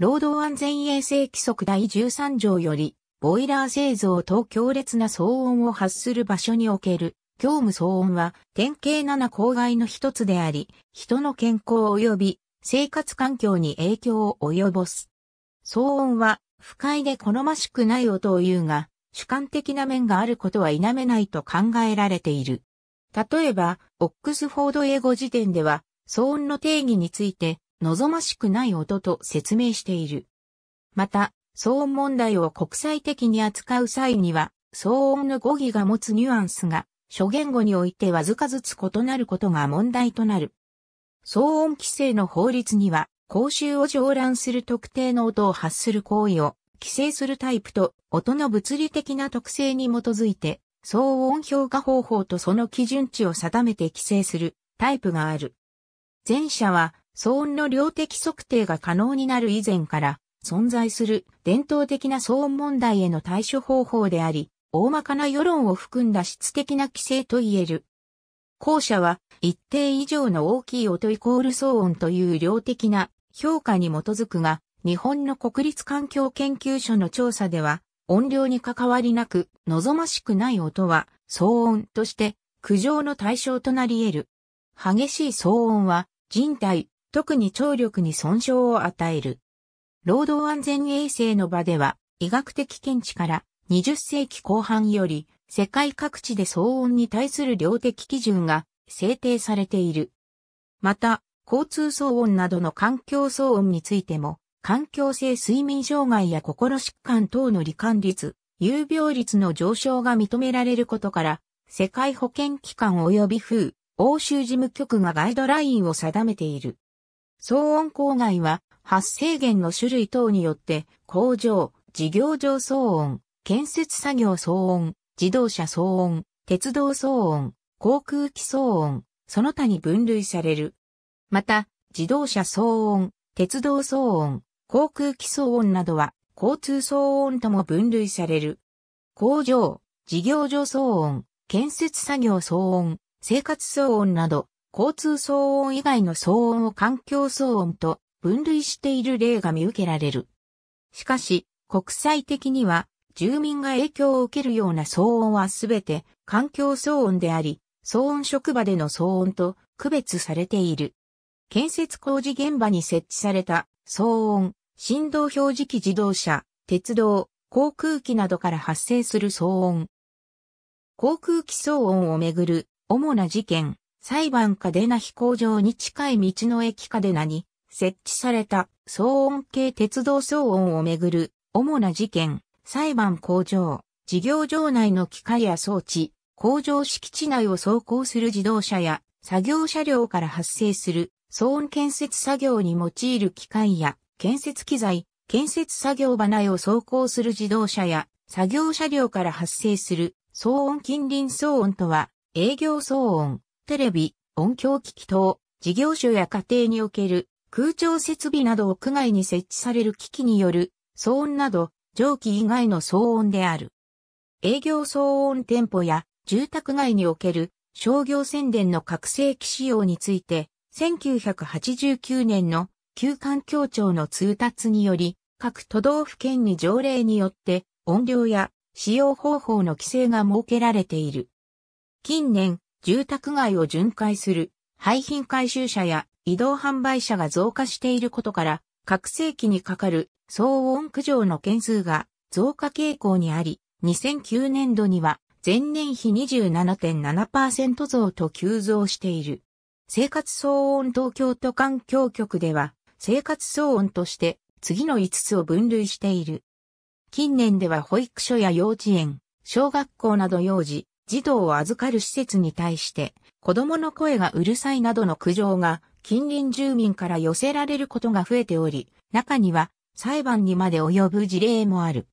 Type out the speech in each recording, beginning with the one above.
労働安全衛生規則第13条より、ボイラー製造等強烈な騒音を発する場所における、業務騒音は典型7公害の一つであり、人の健康及び生活環境に影響を及ぼす。騒音は不快で好ましくない音を言うが、主観的な面があることは否めないと考えられている。例えば、オックスフォード英語辞典では、騒音の定義について、望ましくない音と説明している。また、騒音問題を国際的に扱う際には、騒音の語義が持つニュアンスが、諸言語においてわずかずつ異なることが問題となる。騒音規制の法律には、公衆を上覧する特定の音を発する行為を規制するタイプと音の物理的な特性に基づいて騒音評価方法とその基準値を定めて規制するタイプがある。前者は騒音の量的測定が可能になる以前から存在する伝統的な騒音問題への対処方法であり、大まかな世論を含んだ質的な規制と言える。後者は一定以上の大きい音イコール騒音という量的な評価に基づくが、日本の国立環境研究所の調査では、音量に関わりなく望ましくない音は騒音として苦情の対象となり得る。激しい騒音は人体、特に聴力に損傷を与える。労働安全衛生の場では、医学的見地から20世紀後半より世界各地で騒音に対する量的基準が制定されている。また、交通騒音などの環境騒音についても、環境性睡眠障害や心疾患等の罹患率、有病率の上昇が認められることから、世界保健機関及び風、欧州事務局がガイドラインを定めている。騒音郊外は発生源の種類等によって工場、事業上騒音、建設作業騒音、自動車騒音、鉄道騒音、航空機騒音、その他に分類される。また、自動車騒音、鉄道騒音、航空機騒音などは交通騒音とも分類される。工場、事業所騒音、建設作業騒音、生活騒音など交通騒音以外の騒音を環境騒音と分類している例が見受けられる。しかし、国際的には、住民が影響を受けるような騒音はすべて環境騒音であり、騒音職場での騒音と区別されている。建設工事現場に設置された騒音、振動表示器自動車、鉄道、航空機などから発生する騒音。航空機騒音をめぐる主な事件。裁判カデナ飛行場に近い道の駅カデナに設置された騒音系鉄道騒音をめぐる主な事件、裁判工場、事業場内の機械や装置、工場敷地内を走行する自動車や作業車両から発生する騒音建設作業に用いる機械や建設機材、建設作業場内を走行する自動車や作業車両から発生する騒音近隣騒音とは営業騒音、テレビ、音響機器等、事業所や家庭における空調設備など屋外に設置される機器による騒音など蒸気以外の騒音である。営業騒音店舗や住宅街における商業宣伝の拡声器使用について、1989年の旧環境庁の通達により、各都道府県に条例によって音量や使用方法の規制が設けられている。近年、住宅街を巡回する廃品回収車や移動販売車が増加していることから、各世紀にかかる騒音苦情の件数が増加傾向にあり、2009年度には前年比27.7%増と急増している。生活騒音東京都環境局では、生活騒音として次の5つを分類している。近年では保育所や幼稚園、小学校など幼児、児童を預かる施設に対して、子供の声がうるさいなどの苦情が近隣住民から寄せられることが増えており、中には裁判にまで及ぶ事例もある。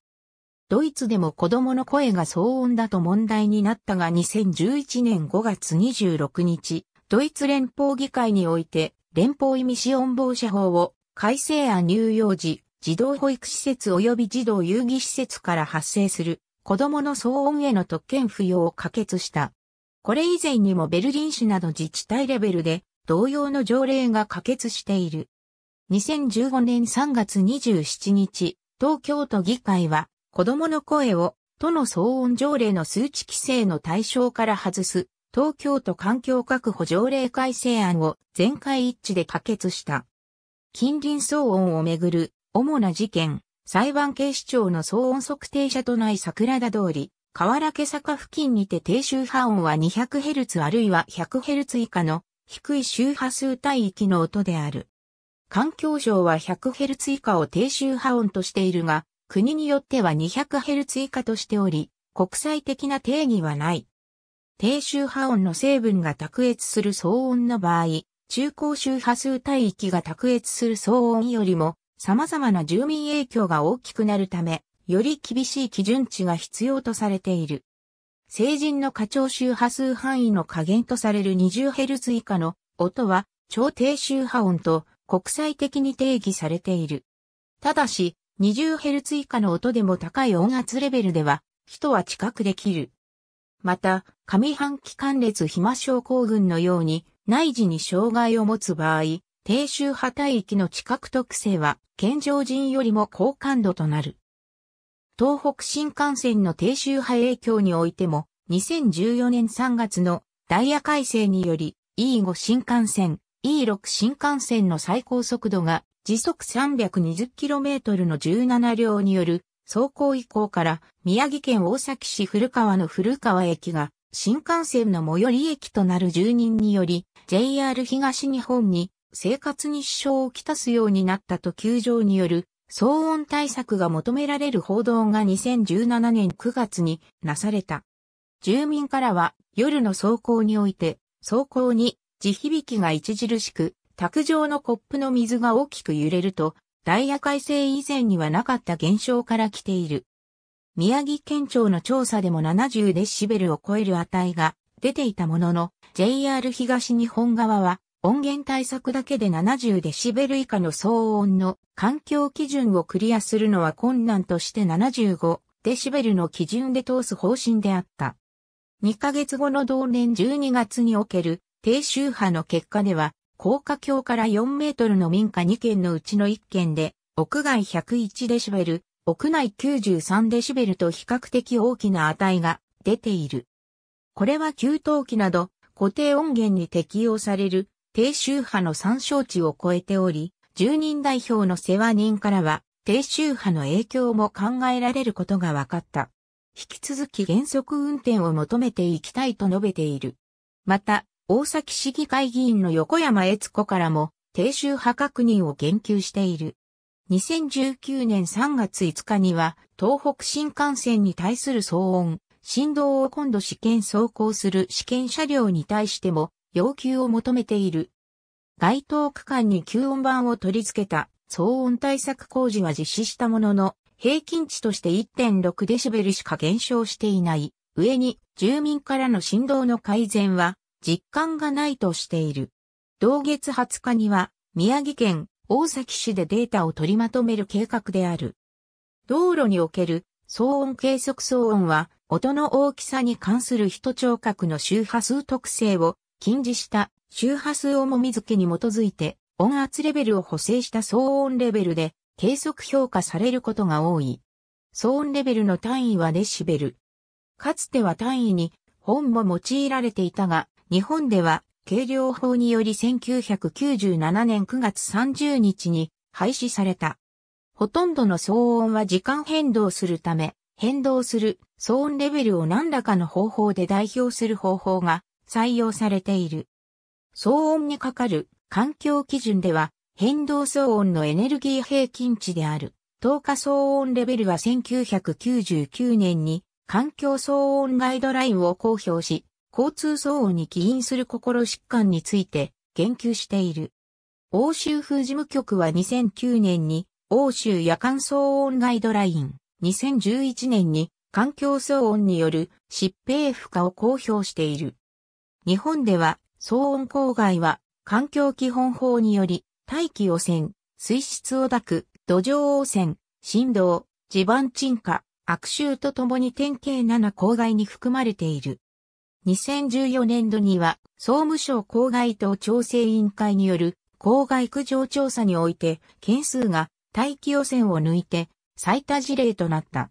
ドイツでも子供の声が騒音だと問題になったが2011年5月26日、ドイツ連邦議会において連邦意味資温防止法を改正案乳幼児、児童保育施設及び児童遊戯施設から発生する子供の騒音への特権付与を可決した。これ以前にもベルリン市など自治体レベルで同様の条例が可決している。2015年3月27日、東京都議会は子供の声を都の騒音条例の数値規制の対象から外す東京都環境確保条例改正案を全会一致で可決した。近隣騒音をめぐる主な事件裁判警視庁の騒音測定者とない桜田通り、河原家坂付近にて低周波音は 200Hz あるいは 100Hz 以下の低い周波数帯域の音である。環境省は 100Hz 以下を低周波音としているが、国によっては 200Hz 以下としており、国際的な定義はない。低周波音の成分が卓越する騒音の場合、中高周波数帯域が卓越する騒音よりも様々な住民影響が大きくなるため、より厳しい基準値が必要とされている。成人の過聴周波数範囲の下限とされる 20Hz 以下の音は超低周波音と国際的に定義されている。ただし、20Hz 以下の音でも高い音圧レベルでは、人は近くできる。また、上半期間列肥満症候群のように内耳に障害を持つ場合、低周波帯域の地殻特性は、健常人よりも高感度となる。東北新幹線の低周波影響においても、2014年3月のダイヤ改正により、E5 新幹線、E6 新幹線の最高速度が時速 320km の17両による走行以降から宮城県大崎市古川の古川駅が新幹線の最寄り駅となる住人により JR 東日本に生活に支障をきたすようになったと球場による騒音対策が求められる報道が2017年9月になされた。住民からは夜の走行において走行に地響きが著しく卓上のコップの水が大きく揺れるとダイヤ改正以前にはなかった現象から来ている。宮城県庁の調査でも70デシベルを超える値が出ていたものの JR 東日本側は音源対策だけで70デシベル以下の騒音の環境基準をクリアするのは困難として75デシベルの基準で通す方針であった。2ヶ月後の同年12月における低周波の結果では、高架橋から4メートルの民家2軒のうちの1軒で、屋外101デシベル、屋内93デシベルと比較的大きな値が出ている。これは給湯器など固定音源に適用される低周波の参照値を超えており、住人代表の世話人からは、低周波の影響も考えられることが分かった。引き続き原則運転を求めていきたいと述べている。また、大崎市議会議員の横山悦子からも、低周波確認を言及している。2019年3月5日には、東北新幹線に対する騒音、振動を今度試験走行する試験車両に対しても、要求を求めている。該当区間に吸音板を取り付けた騒音対策工事は実施したものの、平均値として1 6ベルしか減少していない。上に住民からの振動の改善は実感がないとしている。同月20日には宮城県大崎市でデータを取りまとめる計画である。道路における騒音計測騒音は音の大きさに関する人聴覚の周波数特性を近似した周波数をもみ付けに基づいて音圧レベルを補正した騒音レベルで計測評価されることが多い。騒音レベルの単位はデシベル。かつては単位に本も用いられていたが、日本では軽量法により1997年9月30日に廃止された。ほとんどの騒音は時間変動するため、変動する騒音レベルを何らかの方法で代表する方法が採用されている。騒音にかかる環境基準では変動騒音のエネルギー平均値である。透過騒音レベルは1999年に環境騒音ガイドラインを公表し、交通騒音に起因する心疾患について言及している。欧州風事務局は2009年に欧州夜間騒音ガイドライン、2011年に環境騒音による疾病負荷を公表している。日本では騒音公害は環境基本法により大気汚染、水質を抱く、土壌汚染、振動、地盤沈下、悪臭とともに典型7公害に含まれている。2014年度には総務省公害等調整委員会による公害苦情調査において件数が大気汚染を抜いて最多事例となった。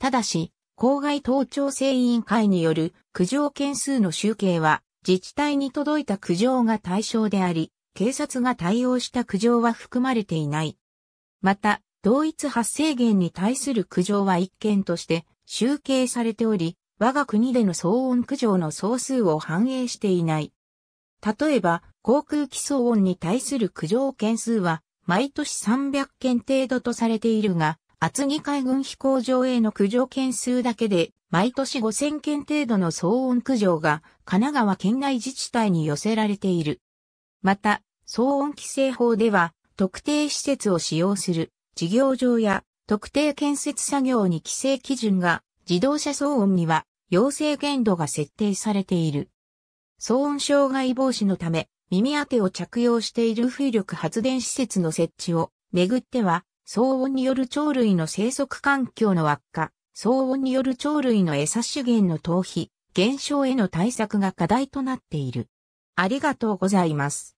ただし、公害盗聴制委員会による苦情件数の集計は、自治体に届いた苦情が対象であり、警察が対応した苦情は含まれていない。また、同一発生源に対する苦情は一件として集計されており、我が国での騒音苦情の総数を反映していない。例えば、航空機騒音に対する苦情件数は、毎年300件程度とされているが、厚木海軍飛行場への苦情件数だけで、毎年5000件程度の騒音苦情が、神奈川県内自治体に寄せられている。また、騒音規制法では、特定施設を使用する、事業場や、特定建設作業に規制基準が、自動車騒音には、要請限度が設定されている。騒音障害防止のため、耳当てを着用している風力発電施設の設置をめぐっては、騒音による鳥類の生息環境の悪化、騒音による鳥類の餌資源の逃避、減少への対策が課題となっている。ありがとうございます。